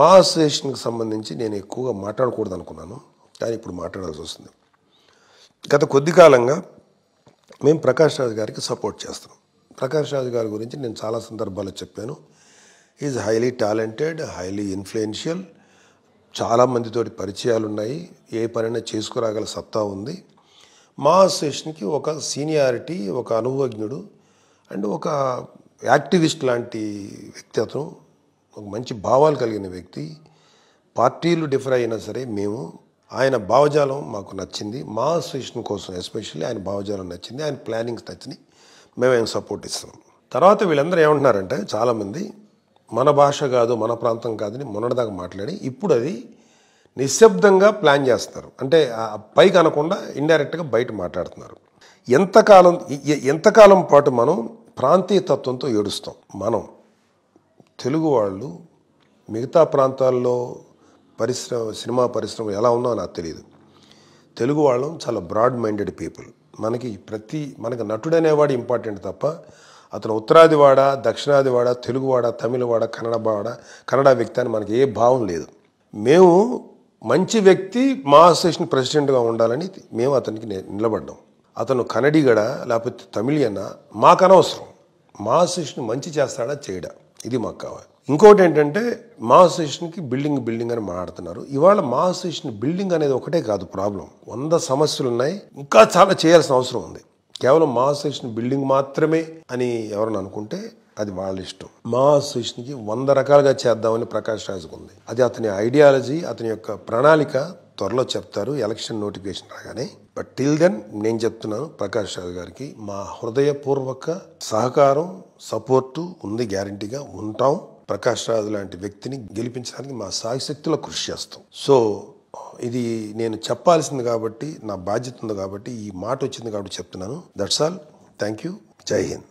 మా అసోసియేషన్కి సంబంధించి నేను ఎక్కువగా మాట్లాడకూడదు అనుకున్నాను కానీ ఇప్పుడు మాట్లాడాల్సి వస్తుంది గత కొద్ది కాలంగా మేము ప్రకాష్ రాజు గారికి సపోర్ట్ చేస్తున్నాం ప్రకాష్ రాజు గారి గురించి నేను చాలా సందర్భాల్లో చెప్పాను is highly talented highly influential చాలామందితోటి పరిచయాలు ఉన్నాయి ఏ పనైనా చేసుకురాగల సత్తా ఉంది మా అసోసియేషన్కి ఒక సీనియారిటీ ఒక అనుభవజ్ఞుడు అండ్ ఒక యాక్టివిస్ట్ లాంటి వ్యక్తి అతను ఒక మంచి భావాలు కలిగిన వ్యక్తి పార్టీలు డిఫర్ అయినా సరే మేము ఆయన భావజాలం మాకు నచ్చింది మా అసోసియేషన్ కోసం ఎస్పెషల్లీ ఆయన భావజాలం నచ్చింది ఆయన ప్లానింగ్స్ నచ్చినాయి మేము ఆయన సపోర్ట్ ఇస్తున్నాం తర్వాత వీళ్ళందరూ ఏమంటున్నారంటే చాలామంది మన భాష కాదు మన ప్రాంతం కాదని మొన్నటిదాకా మాట్లాడి ఇప్పుడు అది నిశ్శబ్దంగా ప్లాన్ చేస్తున్నారు అంటే పైకి అనకుండా ఇండైరెక్ట్గా బయట మాట్లాడుతున్నారు ఎంతకాలం ఎంతకాలం పాటు మనం ప్రాంతీయ తత్వంతో ఏడుస్తాం మనం తెలుగు వాళ్ళు మిగతా ప్రాంతాల్లో పరిశ్రమ సినిమా పరిశ్రమ ఎలా ఉందో నాకు తెలియదు తెలుగు వాళ్ళం చాలా బ్రాడ్ మైండెడ్ పీపుల్ మనకి ప్రతి మనకి అనేవాడు ఇంపార్టెంట్ తప్ప అతను ఉత్తరాదివాడ దక్షిణాదివాడ తెలుగువాడ తమిళవాడ కన్నడ వాడ కన్నడ వ్యక్తి అని మనకి ఏ భావం లేదు మేము మంచి వ్యక్తి మా అసోసియేషన్ ప్రెసిడెంట్గా ఉండాలని మేము అతనికి నిలబడ్డాం అతను కన్నడిగడ లేకపోతే తమిళియనా మాకు అనవసరం మా అసోసియేషన్ మంచి చేస్తాడా చేయడా ఇది మాకు కావాలి ఇంకోటి ఏంటంటే మా అసోసియేషన్కి బిల్డింగ్ బిల్డింగ్ అని మాట్లాడుతున్నారు ఇవాళ మా అసోసియేషన్ బిల్డింగ్ అనేది ఒకటే కాదు ప్రాబ్లం వంద సమస్యలు ఉన్నాయి ఇంకా చాలా చేయాల్సిన అవసరం ఉంది కేవలం మా అసోసియేషన్ బిల్డింగ్ మాత్రమే అని ఎవరని అనుకుంటే అది వాళ్ళ ఇష్టం మా అసోసియేషన్కి వంద రకాలుగా చేద్దామని ప్రకాష్ రాజుకు ఉంది అది అతని ఐడియాలజీ అతని యొక్క ప్రణాళిక త్వరలో చెప్తారు ఎలక్షన్ నోటిఫికేషన్ రాగానే బట్ టిల్ దెన్ నేను చెప్తున్నాను ప్రకాష్ రాజు గారికి మా హృదయపూర్వక సహకారం సపోర్టు ఉంది గ్యారంటీగా ఉంటాం ప్రకాష్ రాజు లాంటి వ్యక్తిని గెలిపించడానికి మా సాయశక్తిలో కృషి చేస్తాం సో ఇది నేను చెప్పాల్సింది కాబట్టి నా బాధ్యత ఉంది కాబట్టి ఈ మాట వచ్చింది కాబట్టి చెప్తున్నాను దట్స్ ఆల్ థ్యాంక్ యూ జై హింద్